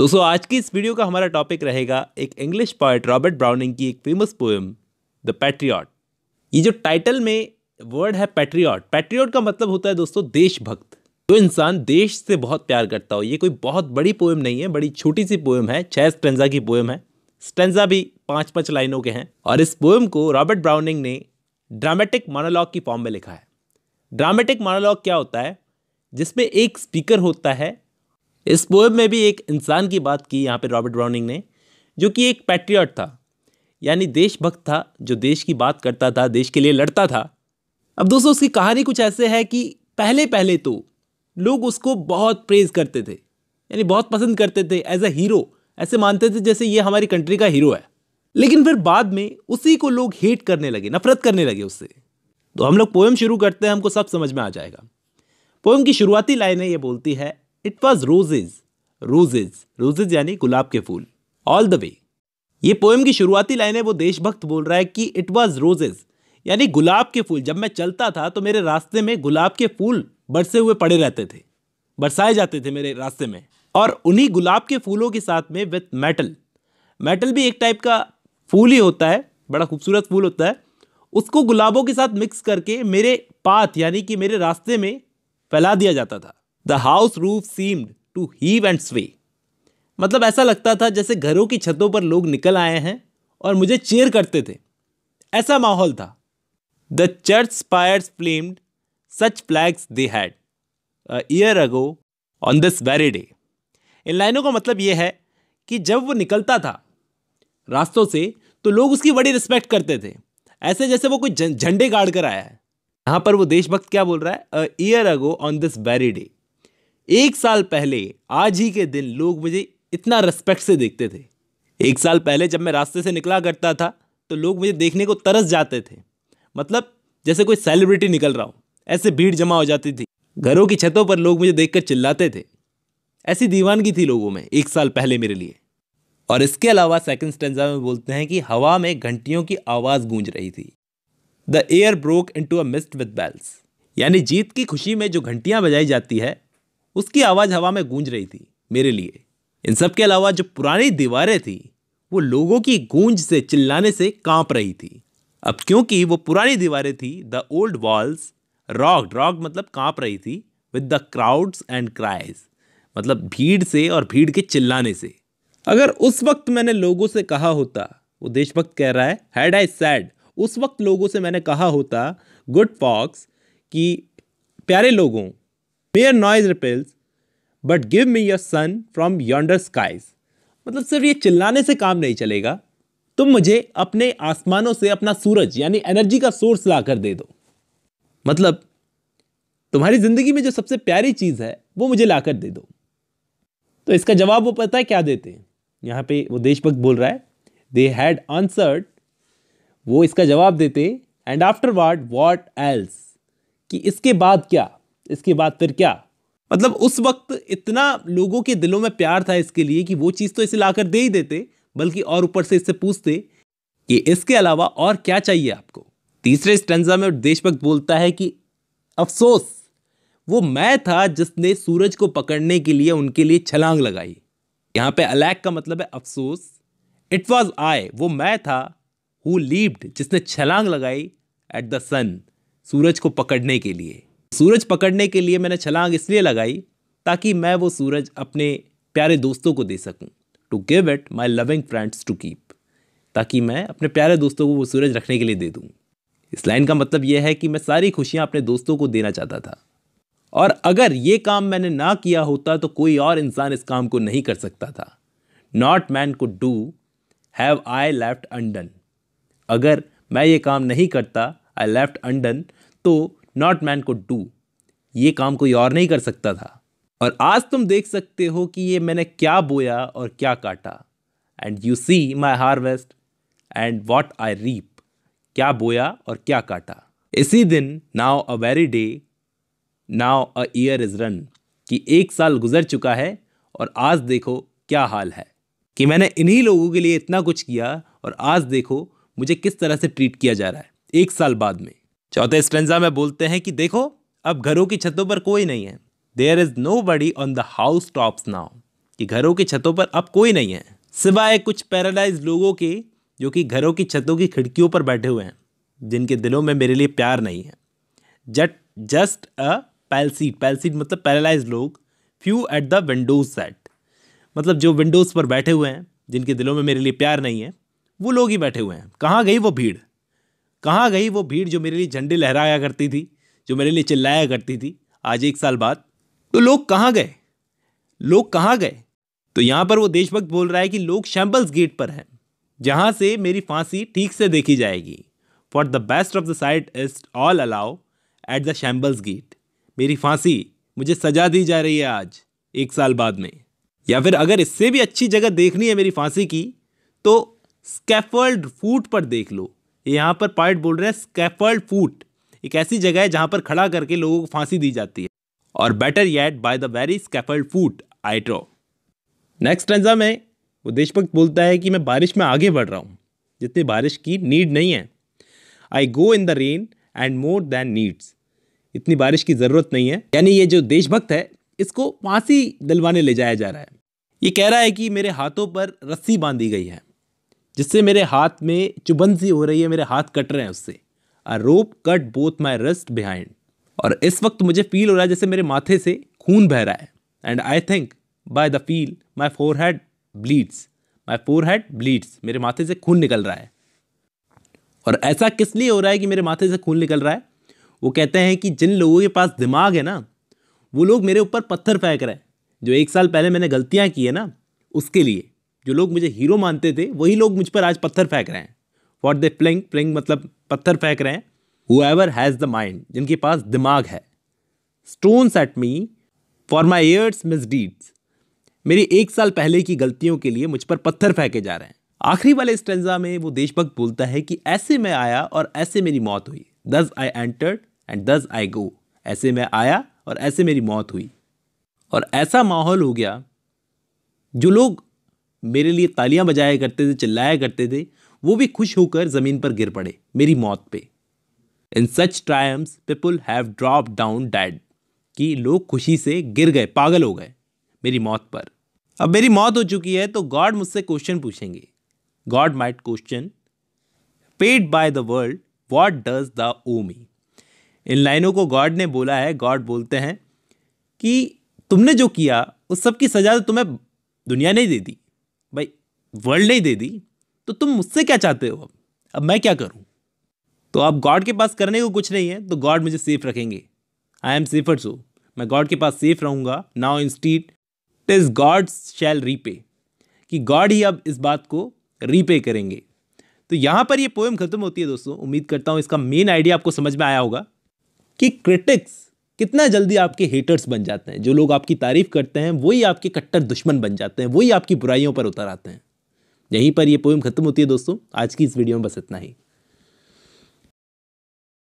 दोस्तों आज की इस वीडियो का हमारा टॉपिक रहेगा एक इंग्लिश पॉइट रॉबर्ट ब्राउनिंग की एक फेमस पोएम द पैट्रियट ये जो टाइटल में वर्ड है पैट्रियॉट पैट्रियट का मतलब होता है दोस्तों देशभक्त जो इंसान देश से बहुत प्यार करता हो ये कोई बहुत बड़ी पोएम नहीं है बड़ी छोटी सी पोएम है छह स्टेंजा की पोएम है स्टेंजा भी पाँच पांच लाइनों के हैं और इस पोएम को रॉबर्ट ब्राउनिंग ने ड्रामेटिक मोनोलॉग की फॉर्म में लिखा है ड्रामेटिक मोनोलॉग क्या होता है जिसमें एक स्पीकर होता है इस पोएम में भी एक इंसान की बात की यहाँ पे रॉबर्ट ब्राउनिंग ने जो कि एक पैट्रियट था यानी देशभक्त था जो देश की बात करता था देश के लिए लड़ता था अब दोस्तों उसकी कहानी कुछ ऐसे है कि पहले पहले तो लोग उसको बहुत प्रेज करते थे यानी बहुत पसंद करते थे एज अ हीरो ऐसे मानते थे जैसे ये हमारी कंट्री का हीरो है लेकिन फिर बाद में उसी को लोग हेट करने लगे नफरत करने लगे उससे तो हम लोग पोएम शुरू करते हैं हमको सब समझ में आ जाएगा पोएम की शुरुआती लाइनें ये बोलती है it was roses roses roses यानी गुलाब के फूल ऑल द वे ये पोएम की शुरुआती है वो देशभक्त बोल रहा है कि इट वॉज रोजेज यानी गुलाब के फूल जब मैं चलता था तो मेरे रास्ते में गुलाब के फूल बरसे हुए पड़े रहते थे बरसाए जाते थे मेरे रास्ते में और उन्हीं गुलाब के फूलों के साथ में विथ मेटल मेटल भी एक टाइप का फूल ही होता है बड़ा खूबसूरत फूल होता है उसको गुलाबों के साथ मिक्स करके मेरे पाथ यानी कि मेरे रास्ते में फैला दिया जाता था the house roof seemed to heave and sway मतलब ऐसा लगता था जैसे घरों की छतों पर लोग निकल आए हैं और मुझे चेयर करते थे ऐसा माहौल था the church spires flamed such flags they had year ago on this very day इन लाइनों का मतलब यह है कि जब वो निकलता था रास्तों से तो लोग उसकी बड़ी रिस्पेक्ट करते थे ऐसे जैसे वो कोई झंडे गाड़ कर आया है यहां पर वो देशभक्त क्या बोल रहा है year ago on this very day एक साल पहले आज ही के दिन लोग मुझे इतना रेस्पेक्ट से देखते थे एक साल पहले जब मैं रास्ते से निकला करता था तो लोग मुझे देखने को तरस जाते थे मतलब जैसे कोई सेलिब्रिटी निकल रहा हो ऐसे भीड़ जमा हो जाती थी घरों की छतों पर लोग मुझे देखकर चिल्लाते थे ऐसी दीवानगी थी लोगों में एक साल पहले मेरे लिए और इसके अलावा सेकंड स्टेंजा में बोलते हैं कि हवा में घंटियों की आवाज़ गूंज रही थी the air broke into a mist with bells यानी जीत की खुशी में जो घंटियाँ बजाई जाती है उसकी आवाज़ हवा में गूंज रही थी मेरे लिए इन सब के अलावा जो पुरानी दीवारें थी वो लोगों की गूंज से चिल्लाने से कांप रही थी अब क्योंकि वो पुरानी दीवारें थी the old walls rock rock मतलब कांप रही थी with the crowds and cries मतलब भीड़ से और भीड़ के चिल्लाने से अगर उस वक्त मैंने लोगों से कहा होता वो देशभक्त कह रहा है हैड आई सैड उस वक्त लोगों से मैंने कहा होता गुड फॉक्स कि प्यारे लोगों mere noise repels but give me your sun from yonder skies मतलब सिर्फ ये चिल्लाने से काम नहीं चलेगा तुम मुझे अपने आसमानों से अपना सूरज यानी एनर्जी का सोर्स ला कर दे दो मतलब तुम्हारी ज़िंदगी में जो सबसे प्यारी चीज़ है वो मुझे ला कर दे दो तो इसका जवाब वो पता है क्या देते हैं यहाँ पे वो देशभक्त बोल रहा है दे हैड आंसर्ड वो इसका जवाब देते and after what what else कि इसके बाद क्या इसके बाद फिर क्या मतलब उस वक्त इतना लोगों के दिलों में प्यार था इसके लिए कि वो चीज़ तो इसे लाकर दे ही देते बल्कि और ऊपर से इससे पूछते कि इसके अलावा और क्या चाहिए आपको तीसरे स्टेंजा में देशभक्त बोलता है कि अफसोस वो मैं था जिसने सूरज को पकड़ने के लिए उनके लिए छलांग लगाई यहाँ पे अलैक का मतलब है अफसोस इट वॉज आई वो मैं था हु लीव्ड जिसने छलांग लगाई एट द सन सूरज को पकड़ने के लिए सूरज पकड़ने के लिए मैंने छलांग इसलिए लगाई ताकि मैं वो सूरज अपने प्यारे दोस्तों को दे सकूं to give it my loving friends to keep ताकि मैं अपने प्यारे दोस्तों को वो सूरज रखने के लिए दे दूँ इस लाइन का मतलब यह है कि मैं सारी खुशियाँ अपने दोस्तों को देना चाहता था और अगर ये काम मैंने ना किया होता तो कोई और इंसान इस काम को नहीं कर सकता था not man could do have I left undone अगर मैं ये काम नहीं करता आई लेफ्ट अंडन तो नॉट मैन कुड डू ये काम कोई और नहीं कर सकता था और आज तुम देख सकते हो कि ये मैंने क्या बोया और क्या काटा and you see my harvest and what I reap क्या बोया और क्या काटा इसी दिन now a very day now a year is run कि एक साल गुजर चुका है और आज देखो क्या हाल है कि मैंने इन्हीं लोगों के लिए इतना कुछ किया और आज देखो मुझे किस तरह से ट्रीट किया जा रहा है एक साल बाद में चौथे स्टेंजा में बोलते हैं कि देखो अब घरों की छतों पर कोई नहीं है there is nobody on the housetops now कि घरों की छतों पर अब कोई नहीं है सिवाय कुछ पैरालाइज लोगों के जो कि घरों की छतों की खिड़कियों पर बैठे हुए हैं जिनके दिलों में मेरे लिए प्यार नहीं है जट जस्ट अ पैलसीड पैलसीट मतलब पैरालाइज लोग few at the windows set मतलब जो विंडोज़ पर बैठे हुए हैं जिनके दिलों में मेरे लिए प्यार नहीं है वो लोग ही बैठे हुए हैं कहाँ गई वो भीड़ कहाँ गई वो भीड़ जो मेरे लिए झंडे लहराया करती थी जो मेरे लिए चिल्लाया करती थी आज एक साल बाद तो लोग कहाँ गए लोग कहाँ गए तो यहाँ पर वो देशभक्त बोल रहा है कि लोग शैम्बल्स गेट पर हैं जहाँ से मेरी फांसी ठीक से देखी जाएगी for the best of the sight is all allow at the Shambles gate मेरी फांसी मुझे सजा दी जा रही है आज एक साल बाद में या फिर अगर इससे भी अच्छी जगह देखनी है मेरी फांसी की तो स्कैफल्ड फूट पर देख लो यहाँ पर पॉइंट बोल रहे हैं स्कैफर्ड फूट एक ऐसी जगह है जहाँ पर खड़ा करके लोगों को फांसी दी जाती है और better yet by the very scaffold foot I trow next stanza में वो देशभक्त बोलता है कि मैं बारिश में आगे बढ़ रहा हूँ जितनी बारिश की नीड नहीं है I go in the rain and more than needs इतनी बारिश की ज़रूरत नहीं है यानी ये जो देशभक्त है इसको फांसी दिलवाने ले जाया जा रहा है ये कह रहा है कि मेरे हाथों पर रस्सी बांधी गई है जिससे मेरे हाथ में चुबंजी हो रही है मेरे हाथ कट रहे हैं उससे a rope cut both my wrists behind और इस वक्त मुझे फील हो रहा है जैसे मेरे माथे से खून बह रहा है and I think by the feel my forehead bleeds my forehead bleeds मेरे माथे से खून निकल रहा है और ऐसा किस लिए हो रहा है कि मेरे माथे से खून निकल रहा है वो कहते हैं कि जिन लोगों के पास दिमाग है ना वो लोग मेरे ऊपर पत्थर फेंक रहे हैं जो एक साल पहले मैंने गलतियाँ की है ना उसके लिए जो लोग मुझे हीरो मानते थे वही लोग मुझ पर आज पत्थर फेंक रहे हैं वॉट दे प्लेंग प्लेंग मतलब पत्थर फेंक रहे हैं whoever has the mind जिनके पास दिमाग है stone set me for my years misdeeds मेरी एक साल पहले की गलतियों के लिए मुझ पर पत्थर फेंके जा रहे हैं आखिरी वाले स्टेंजा में वो देशभक्त बोलता है कि ऐसे मैं आया और ऐसे मेरी मौत हुई दस आई एंटर्ड एंड दस आई गो ऐसे मैं आया और ऐसे मेरी मौत हुई और ऐसा माहौल हो गया जो लोग मेरे लिए तालियां बजाया करते थे चिल्लाया करते थे वो भी खुश होकर ज़मीन पर गिर पड़े मेरी मौत पे in such triumphs people have drop down dead कि लोग खुशी से गिर गए पागल हो गए मेरी मौत पर अब मेरी मौत हो चुकी है तो गॉड मुझसे क्वेश्चन पूछेंगे God might question paid by the world what dost thou owe me इन लाइनों को गॉड ने बोला है गॉड बोलते हैं कि तुमने जो किया उस सब की सज़ा तो तुम्हें दुनिया ने दे दी वर्ल्ड नहीं दे दी तो तुम मुझसे क्या चाहते हो अब अब मैं क्या करूं तो अब गॉड के पास करने को कुछ नहीं है तो गॉड मुझे सेफ रखेंगे आई एम सेफर सो मैं गॉड के पास सेफ रहूंगा नाउ स्टीट टिज गॉड शैल रीपे कि गॉड ही अब इस बात को रीपे करेंगे तो यहाँ पर यह पोएम ख़त्म होती है दोस्तों उम्मीद करता हूँ इसका मेन आइडिया आपको समझ में आया होगा कि क्रिटिक्स कितना जल्दी आपके हेटर्स बन जाते हैं जो लोग आपकी तारीफ़ करते हैं वही आपके कट्टर दुश्मन बन जाते हैं वही आपकी बुराइयों पर उतर आते हैं यहीं पर यह पोएम खत्म होती है दोस्तों आज की इस वीडियो में बस इतना ही